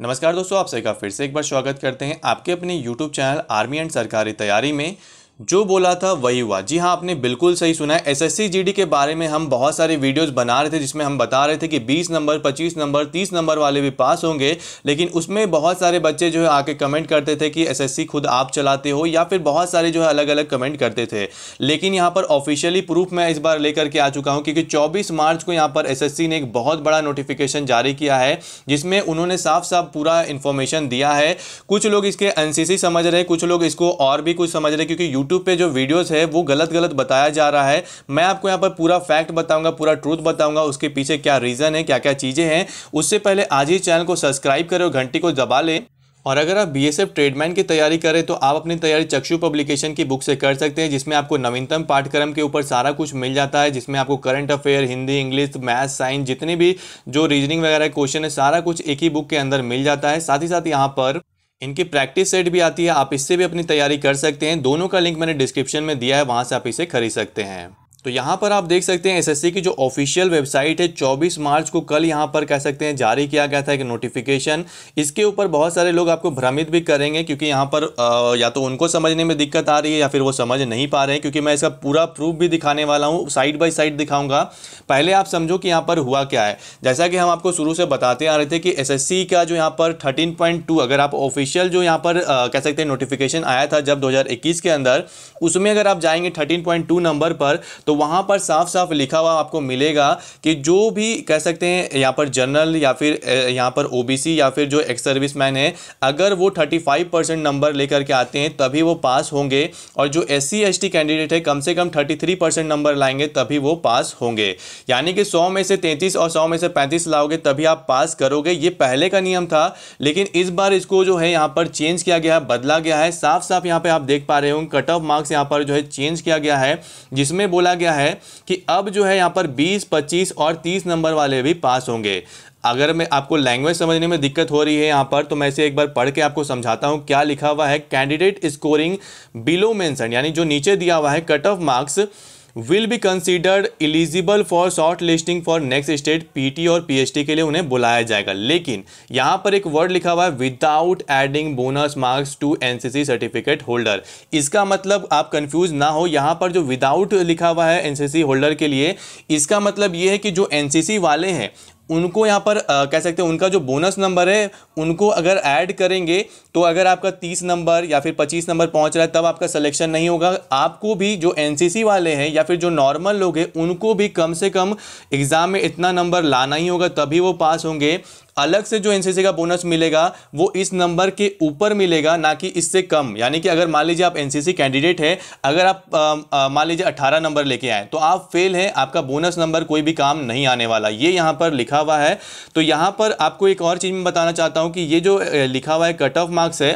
नमस्कार दोस्तों आप सभी का फिर से एक बार स्वागत करते हैं आपके अपने YouTube चैनल आर्मी एंड सरकारी तैयारी में जो बोला था वही हुआ जी हाँ आपने बिल्कुल सही सुना है एसएससी जीडी के बारे में हम बहुत सारे वीडियोस बना रहे थे जिसमें हम बता रहे थे कि 20 नंबर 25 नंबर 30 नंबर वाले भी पास होंगे लेकिन उसमें बहुत सारे बच्चे जो है आके कमेंट करते थे कि एसएससी खुद आप चलाते हो या फिर बहुत सारे जो है अलग अलग कमेंट करते थे लेकिन यहाँ पर ऑफिशियली प्रूफ मैं इस बार लेकर के आ चुका हूँ क्योंकि चौबीस मार्च को यहाँ पर एस ने एक बहुत बड़ा नोटिफिकेशन जारी किया है जिसमें उन्होंने साफ साफ पूरा इन्फॉर्मेशन दिया है कुछ लोग इसके एन समझ रहे हैं कुछ लोग इसको और भी कुछ समझ रहे हैं क्योंकि यूट्यूब यूट्यूब पे जो वीडियोस है वो गलत गलत बताया जा रहा है मैं आपको यहाँ पर पूरा फैक्ट बताऊंगा पूरा ट्रूथ बताऊंगा उसके पीछे क्या रीज़न है क्या क्या चीज़ें हैं उससे पहले आज ही चैनल को सब्सक्राइब करें और घंटी को दबा लें और अगर आप बी एस एफ ट्रेडमैन की तैयारी करें तो आप अपनी तैयारी चक्षु पब्लिकेशन की बुक से कर सकते हैं जिसमें आपको नवीनतम पाठ्यक्रम के ऊपर सारा कुछ मिल जाता है जिसमें आपको current affair Hindi English math science जितने भी जो रीजनिंग वगैरह क्वेश्चन है सारा कुछ एक ही बुक के अंदर मिल जाता है साथ ही साथ यहाँ पर इनकी प्रैक्टिस सेट भी आती है आप इससे भी अपनी तैयारी कर सकते हैं दोनों का लिंक मैंने डिस्क्रिप्शन में दिया है वहाँ से आप इसे खरीद सकते हैं तो यहाँ पर आप देख सकते हैं एसएससी की जो ऑफिशियल वेबसाइट है 24 मार्च को कल यहाँ पर कह सकते हैं जारी किया गया था एक नोटिफिकेशन इसके ऊपर बहुत सारे लोग आपको भ्रमित भी करेंगे क्योंकि यहाँ पर आ, या तो उनको समझने में दिक्कत आ रही है या फिर वो समझ नहीं पा रहे हैं क्योंकि मैं इसका पूरा प्रूफ भी दिखाने वाला हूँ साइड बाई साइड दिखाऊँगा पहले आप समझो कि यहाँ पर हुआ क्या है जैसा कि हम आपको शुरू से बताते आ रहे थे कि एस का जो यहाँ पर थर्टीन अगर आप ऑफिशियल जो यहाँ पर कह सकते हैं नोटिफिकेशन आया था जब दो के अंदर उसमें अगर आप जाएंगे थर्टीन नंबर पर तो तो वहाँ पर साफ साफ लिखा हुआ आपको मिलेगा कि जो भी कह सकते हैं यहाँ पर जनरल या फिर यहाँ पर ओबीसी या फिर जो एक्स सर्विस मैन है अगर वो थर्टी फाइव परसेंट नंबर लेकर के आते हैं तभी वो पास होंगे और जो एस सी कैंडिडेट है कम से कम थर्टी थ्री परसेंट नंबर लाएंगे तभी वो पास होंगे यानी कि सौ में से तैंतीस और सौ में से पैंतीस लाओगे तभी आप पास करोगे ये पहले का नियम था लेकिन इस बार इसको जो है यहाँ पर चेंज किया गया है बदला गया है साफ साफ यहाँ पर आप देख पा रहे हो कट ऑफ मार्क्स यहाँ पर जो है चेंज किया गया है जिसमें बोला गया है कि अब जो है यहाँ पर 20, 25 और 30 नंबर वाले भी पास होंगे अगर मैं आपको लैंग्वेज समझने में दिक्कत हो रही है यहाँ पर तो मैं इसे एक बार पढ़ के आपको समझाता हूँ क्या लिखा हुआ है कैंडिडेट स्कोरिंग बिलो मेंशन यानी जो नीचे दिया हुआ है cut off marks will be considered eligible for short listing for next state PT और पीएचडी के लिए उन्हें बुलाया जाएगा लेकिन यहाँ पर एक वर्ड लिखा हुआ है without adding bonus marks to NCC certificate holder इसका मतलब आप कंफ्यूज ना हो यहाँ पर जो विदाउट लिखा हुआ है एनसीसी होल्डर के लिए इसका मतलब ये है कि जो एनसीसी वाले हैं उनको यहाँ पर आ, कह सकते हैं उनका जो बोनस नंबर है उनको अगर ऐड करेंगे तो अगर आपका तीस नंबर या फिर पच्चीस नंबर पहुँच रहा है तब आपका सलेक्शन नहीं होगा आपको भी जो एन वाले हैं या फिर जो नॉर्मल लोग हैं उनको भी कम से कम एग्ज़ाम में इतना नंबर लाना ही होगा तभी वो पास होंगे अलग से जो एनसीसी का बोनस मिलेगा वो इस नंबर के ऊपर मिलेगा ना कि इससे कम यानी कि अगर मान लीजिए आप एनसीसी कैंडिडेट हैं अगर आप मान लीजिए 18 नंबर लेके आए तो आप फेल हैं आपका बोनस नंबर कोई भी काम नहीं आने वाला ये यहाँ पर लिखा हुआ है तो यहाँ पर आपको एक और चीज़ में बताना चाहता हूँ कि ये जो लिखा हुआ है कट ऑफ मार्क्स है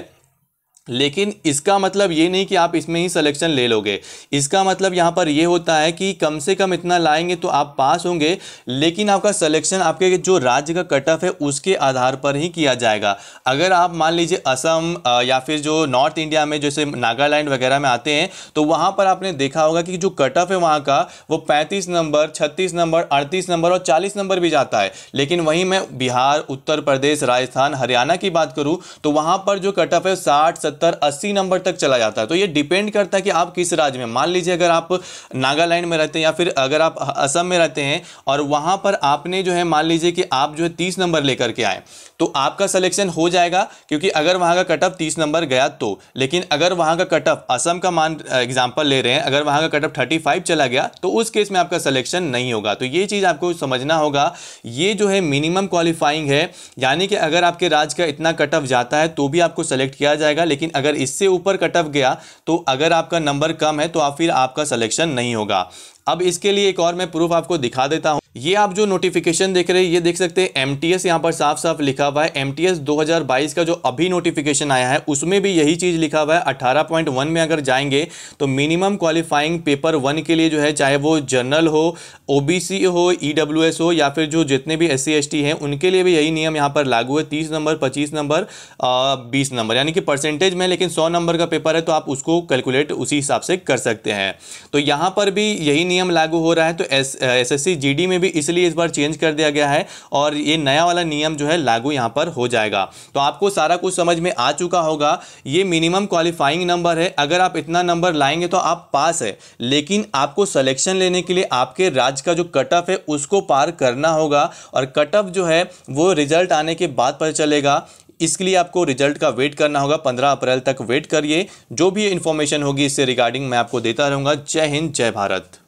लेकिन इसका मतलब ये नहीं कि आप इसमें ही सिलेक्शन ले लोगे इसका मतलब यहाँ पर ये होता है कि कम से कम इतना लाएंगे तो आप पास होंगे लेकिन आपका सिलेक्शन आपके जो राज्य का कट ऑफ है उसके आधार पर ही किया जाएगा अगर आप मान लीजिए असम या फिर जो नॉर्थ इंडिया में जैसे नागालैंड वगैरह में आते हैं तो वहाँ पर आपने देखा होगा कि जो कट ऑफ है वहाँ का वो पैंतीस नंबर छत्तीस नंबर अड़तीस नंबर और चालीस नंबर भी जाता है लेकिन वहीं मैं बिहार उत्तर प्रदेश राजस्थान हरियाणा की बात करूँ तो वहाँ पर जो कट ऑफ है साठ सत्तर अस्सी नंबर तक चला जाता है तो ये डिपेंड करता है कि आप किस राज्य में मान लीजिए अगर आप नागालैंड में रहते हैं या फिर अगर आप असम में रहते हैं और वहाँ पर आपने जो है मान लीजिए कि आप जो है तीस नंबर लेकर के आए तो आपका सिलेक्शन हो जाएगा क्योंकि अगर वहाँ का कट ऑफ तीस नंबर गया तो लेकिन अगर वहाँ का कट ऑफ असम का मान एग्जाम्पल ले रहे हैं अगर वहाँ का कट ऑफ थर्टी फाइव चला गया तो उस केस में आपका सिलेक्शन नहीं होगा तो ये चीज़ आपको समझना होगा ये जो है मिनिमम क्वालिफाइंग है यानी कि अगर आपके राज्य का इतना कट ऑफ जाता है तो भी आपको सेलेक्ट किया जाएगा लेकिन लेकिन अगर इससे ऊपर कट ऑफ गया तो अगर आपका नंबर कम है तो आप फिर आपका सलेक्शन नहीं होगा अब इसके लिए एक और मैं प्रूफ आपको दिखा देता हूँ ये आप जो नोटिफिकेशन देख रहे हैं ये देख सकते हैं एम टी एस यहाँ पर साफ साफ लिखा हुआ है एम टी एस दो हज़ार बाईस का जो अभी नोटिफिकेशन आया है उसमें भी यही चीज़ लिखा हुआ है 18.1 पॉइंट वन में अगर जाएंगे तो मिनिमम क्वालिफाइंग पेपर वन के लिए जो है चाहे वो जनरल हो ओ हो ई डब्ल्यू एस हो या फिर जो जितने भी एस सी एस टी हैं उनके लिए भी यही नियम यहाँ पर लागू है तीस नंबर पच्चीस नंबर बीस नंबर यानी कि परसेंटेज में लेकिन सौ नंबर का पेपर है तो आप उसको कैलकुलेट उसी हिसाब से कर सकते हैं तो यहाँ पर भी यही नियम नियम लागू हो रहा है तो एस एस में भी इसलिए इस बार चेंज कर दिया गया है और ये नया वाला नियम जो है लागू यहाँ पर हो जाएगा तो आपको सारा कुछ समझ में आ चुका होगा ये मिनिमम क्वालिफाइंग नंबर है अगर आप इतना नंबर लाएंगे तो आप पास है लेकिन आपको सलेक्शन लेने के लिए आपके राज्य का जो कट ऑफ है उसको पार करना होगा और कट ऑफ जो है वो रिजल्ट आने के बाद पता चलेगा इसके लिए आपको रिजल्ट का वेट करना होगा पंद्रह अप्रैल तक वेट करिए जो भी इन्फॉर्मेशन होगी इससे रिगार्डिंग मैं आपको देता रहूँगा जय हिंद जय भारत